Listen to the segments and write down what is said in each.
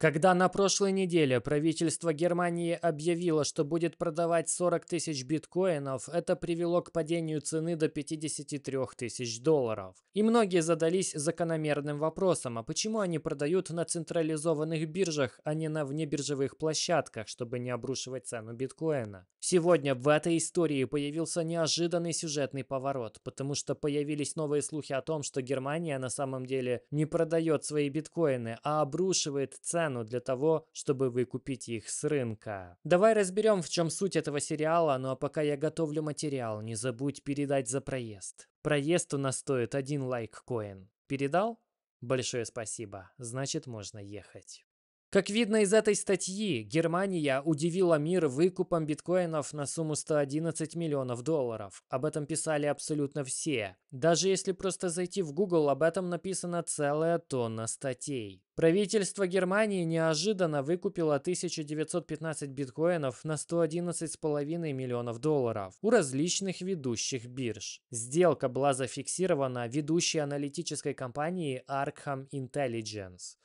Когда на прошлой неделе правительство Германии объявило, что будет продавать 40 тысяч биткоинов, это привело к падению цены до 53 тысяч долларов. И многие задались закономерным вопросом, а почему они продают на централизованных биржах, а не на внебиржевых площадках, чтобы не обрушивать цену биткоина? Сегодня в этой истории появился неожиданный сюжетный поворот, потому что появились новые слухи о том, что Германия на самом деле не продает свои биткоины, а обрушивает цену цену для того, чтобы выкупить их с рынка. Давай разберем, в чем суть этого сериала, ну а пока я готовлю материал, не забудь передать за проезд. Проезд у нас стоит один лайк коин. Передал? Большое спасибо, значит можно ехать. Как видно из этой статьи, Германия удивила мир выкупом биткоинов на сумму 111 миллионов долларов. Об этом писали абсолютно все. Даже если просто зайти в Google, об этом написано целая тонна статей. Правительство Германии неожиданно выкупило 1915 биткоинов на 111,5 миллионов долларов у различных ведущих бирж. Сделка была зафиксирована ведущей аналитической компанией Arkham Intelligence.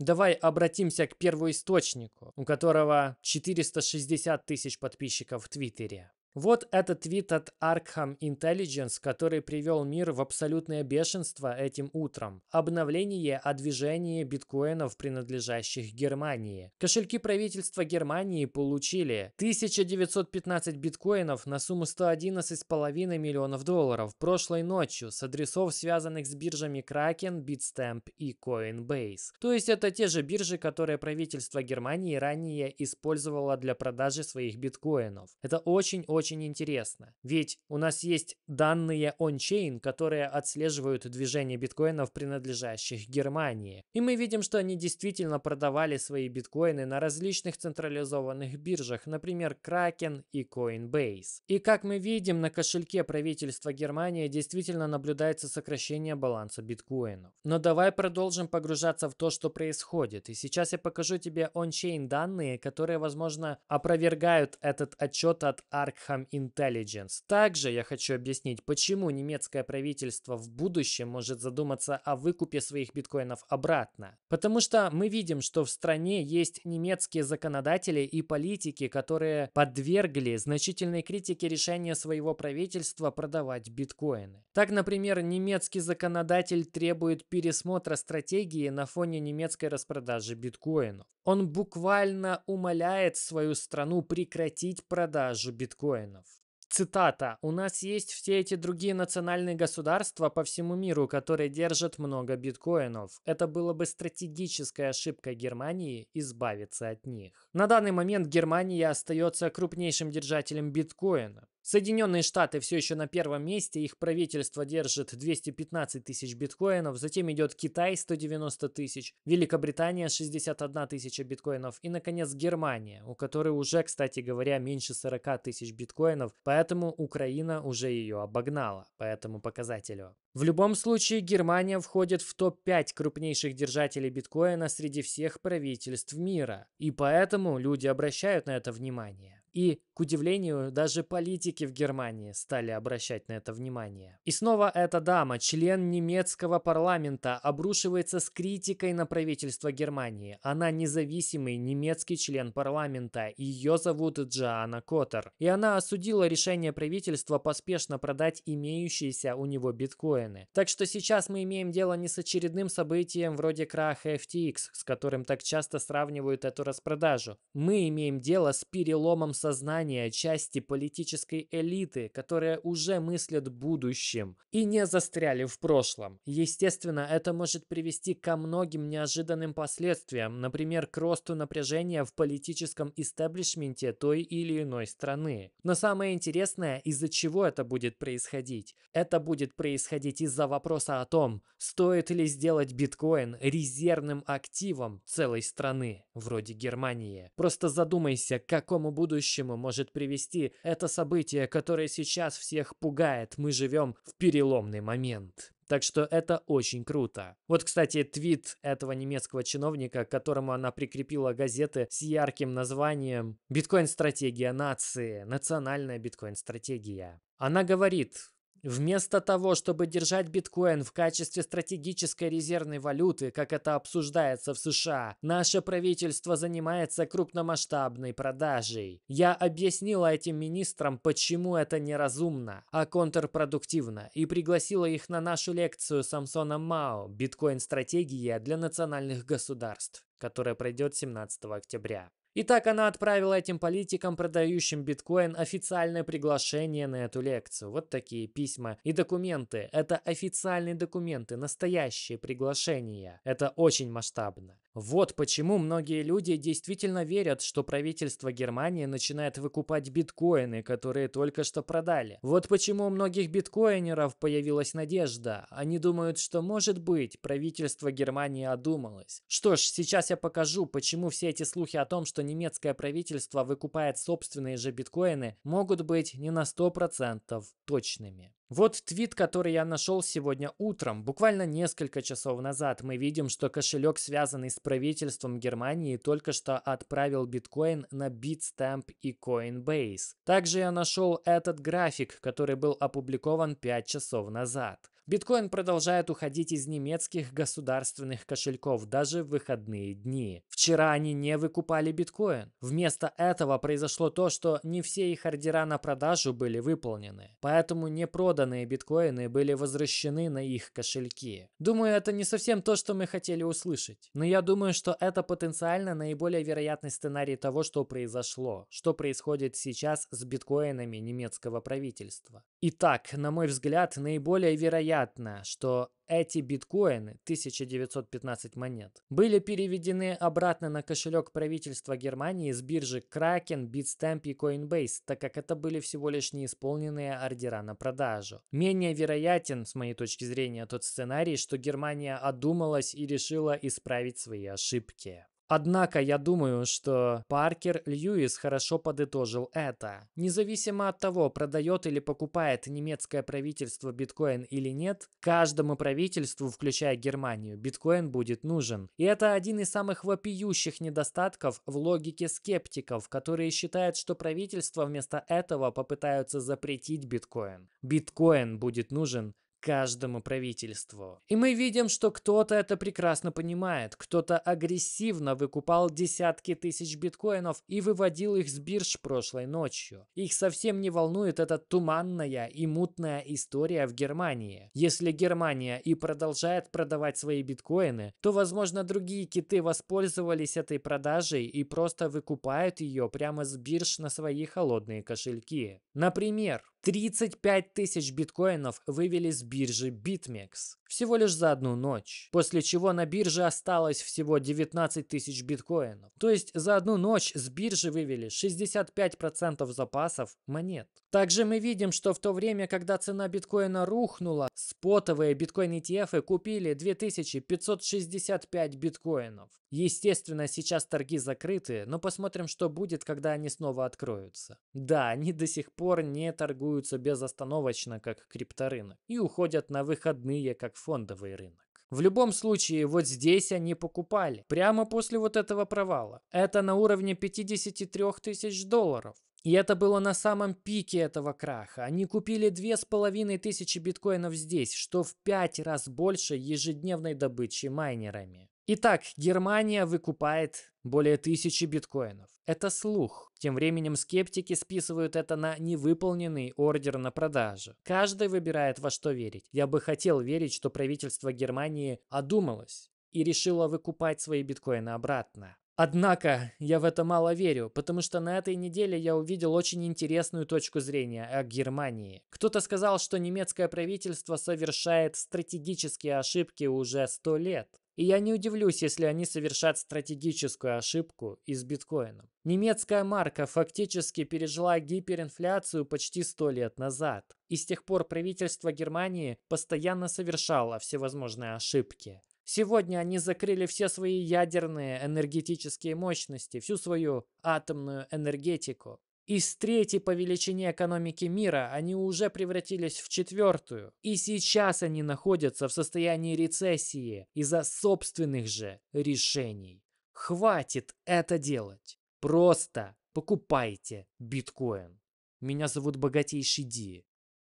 Давай обратимся к первоисточнику, у которого 460 тысяч подписчиков в Твиттере. Вот этот твит от Arkham Intelligence, который привел мир в абсолютное бешенство этим утром. Обновление о движении биткоинов, принадлежащих Германии. Кошельки правительства Германии получили 1915 биткоинов на сумму 111,5 миллионов долларов прошлой ночью с адресов, связанных с биржами Kraken, Bitstamp и Coinbase. То есть это те же биржи, которые правительство Германии ранее использовало для продажи своих биткоинов. Это очень-очень очень интересно. Ведь у нас есть данные ончейн, которые отслеживают движение биткоинов, принадлежащих Германии. И мы видим, что они действительно продавали свои биткоины на различных централизованных биржах, например, Kraken и Coinbase. И как мы видим, на кошельке правительства Германии действительно наблюдается сокращение баланса биткоинов. Но давай продолжим погружаться в то, что происходит. И сейчас я покажу тебе ончейн данные, которые, возможно, опровергают этот отчет от Ark. Graham Intelligence. Также я хочу объяснить, почему немецкое правительство в будущем может задуматься о выкупе своих биткоинов обратно. Потому что мы видим, что в стране есть немецкие законодатели и политики, которые подвергли значительной критике решения своего правительства продавать биткоины. Так, например, немецкий законодатель требует пересмотра стратегии на фоне немецкой распродажи биткоинов. Он буквально умоляет свою страну прекратить продажу биткоинов воинов. Цитата. «У нас есть все эти другие национальные государства по всему миру, которые держат много биткоинов. Это было бы стратегическая ошибка Германии избавиться от них». На данный момент Германия остается крупнейшим держателем биткоина. Соединенные Штаты все еще на первом месте, их правительство держит 215 тысяч биткоинов, затем идет Китай 190 тысяч, Великобритания 61 тысяча биткоинов и, наконец, Германия, у которой уже, кстати говоря, меньше 40 тысяч биткоинов, поэтому Украина уже ее обогнала по этому показателю. В любом случае, Германия входит в топ-5 крупнейших держателей биткоина среди всех правительств мира, и поэтому люди обращают на это внимание. И, к удивлению, даже политики в Германии стали обращать на это внимание. И снова эта дама, член немецкого парламента, обрушивается с критикой на правительство Германии. Она независимый немецкий член парламента. Ее зовут Джоанна Коттер. И она осудила решение правительства поспешно продать имеющиеся у него биткоины. Так что сейчас мы имеем дело не с очередным событием вроде краха FTX, с которым так часто сравнивают эту распродажу. Мы имеем дело с переломом сознание части политической элиты, которые уже мыслят будущим и не застряли в прошлом. Естественно, это может привести ко многим неожиданным последствиям, например, к росту напряжения в политическом истеблишменте той или иной страны. Но самое интересное, из-за чего это будет происходить? Это будет происходить из-за вопроса о том, стоит ли сделать биткоин резервным активом целой страны, вроде Германии. Просто задумайся, к какому будущему будущему может привести это событие, которое сейчас всех пугает. Мы живем в переломный момент. Так что это очень круто. Вот, кстати, твит этого немецкого чиновника, к которому она прикрепила газеты с ярким названием «Биткоин-стратегия нации. Национальная биткоин-стратегия». Она говорит, Вместо того, чтобы держать биткоин в качестве стратегической резервной валюты, как это обсуждается в США, наше правительство занимается крупномасштабной продажей. Я объяснила этим министрам, почему это неразумно, а контрпродуктивно, и пригласила их на нашу лекцию Самсона Мао «Биткоин-стратегия для национальных государств», которая пройдет 17 октября. И так она отправила этим политикам, продающим биткоин, официальное приглашение на эту лекцию. Вот такие письма и документы. Это официальные документы, настоящие приглашения. Это очень масштабно. Вот почему многие люди действительно верят, что правительство Германии начинает выкупать биткоины, которые только что продали. Вот почему у многих биткоинеров появилась надежда. Они думают, что может быть правительство Германии одумалось. Что ж, сейчас я покажу, почему все эти слухи о том, что немецкое правительство выкупает собственные же биткоины, могут быть не на 100% точными. Вот твит, который я нашел сегодня утром. Буквально несколько часов назад мы видим, что кошелек, связанный с правительством Германии, только что отправил биткоин на Bitstamp и Coinbase. Также я нашел этот график, который был опубликован 5 часов назад. Биткоин продолжает уходить из немецких государственных кошельков даже в выходные дни. Вчера они не выкупали биткоин. Вместо этого произошло то, что не все их ордера на продажу были выполнены. Поэтому непроданные биткоины были возвращены на их кошельки. Думаю, это не совсем то, что мы хотели услышать. Но я думаю, что это потенциально наиболее вероятный сценарий того, что произошло, что происходит сейчас с биткоинами немецкого правительства. Итак, на мой взгляд, наиболее вероятно вероятно, что эти биткоины, 1915 монет, были переведены обратно на кошелек правительства Германии с биржи Kraken, Bitstamp и Coinbase, так как это были всего лишь неисполненные ордера на продажу. Менее вероятен, с моей точки зрения, тот сценарий, что Германия одумалась и решила исправить свои ошибки. Однако я думаю, что Паркер Льюис хорошо подытожил это. Независимо от того, продает или покупает немецкое правительство биткоин или нет, каждому правительству, включая Германию, биткоин будет нужен. И это один из самых вопиющих недостатков в логике скептиков, которые считают, что правительство вместо этого попытаются запретить биткоин. Биткоин будет нужен каждому правительству. И мы видим, что кто-то это прекрасно понимает, кто-то агрессивно выкупал десятки тысяч биткоинов и выводил их с бирж прошлой ночью. Их совсем не волнует эта туманная и мутная история в Германии. Если Германия и продолжает продавать свои биткоины, то, возможно, другие киты воспользовались этой продажей и просто выкупают ее прямо с бирж на свои холодные кошельки. Например, 35 тысяч биткоинов вывели с биржи BitMEX всего лишь за одну ночь, после чего на бирже осталось всего 19 тысяч биткоинов. То есть за одну ночь с биржи вывели 65% запасов монет. Также мы видим, что в то время, когда цена биткоина рухнула, спотовые биткоин ETF купили 2565 биткоинов. Естественно, сейчас торги закрыты, но посмотрим, что будет, когда они снова откроются. Да, они до сих пор не торгуются безостановочно, как крипторынок, и уходят выходят на выходные, как фондовый рынок. В любом случае, вот здесь они покупали. Прямо после вот этого провала. Это на уровне 53 тысяч долларов. И это было на самом пике этого краха. Они купили 2500 биткоинов здесь, что в 5 раз больше ежедневной добычи майнерами. Итак, Германия выкупает более тысячи биткоинов. Это слух. Тем временем скептики списывают это на невыполненный ордер на продажу. Каждый выбирает во что верить. Я бы хотел верить, что правительство Германии одумалось и решило выкупать свои биткоины обратно. Однако я в это мало верю, потому что на этой неделе я увидел очень интересную точку зрения о Германии. Кто-то сказал, что немецкое правительство совершает стратегические ошибки уже сто лет. И я не удивлюсь, если они совершат стратегическую ошибку и с биткоином. Немецкая марка фактически пережила гиперинфляцию почти 100 лет назад. И с тех пор правительство Германии постоянно совершало всевозможные ошибки. Сегодня они закрыли все свои ядерные энергетические мощности, всю свою атомную энергетику. Из третьей по величине экономики мира они уже превратились в четвертую. И сейчас они находятся в состоянии рецессии из-за собственных же решений. Хватит это делать. Просто покупайте биткоин. Меня зовут Богатейший Ди.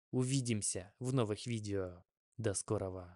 Увидимся в новых видео. До скорого.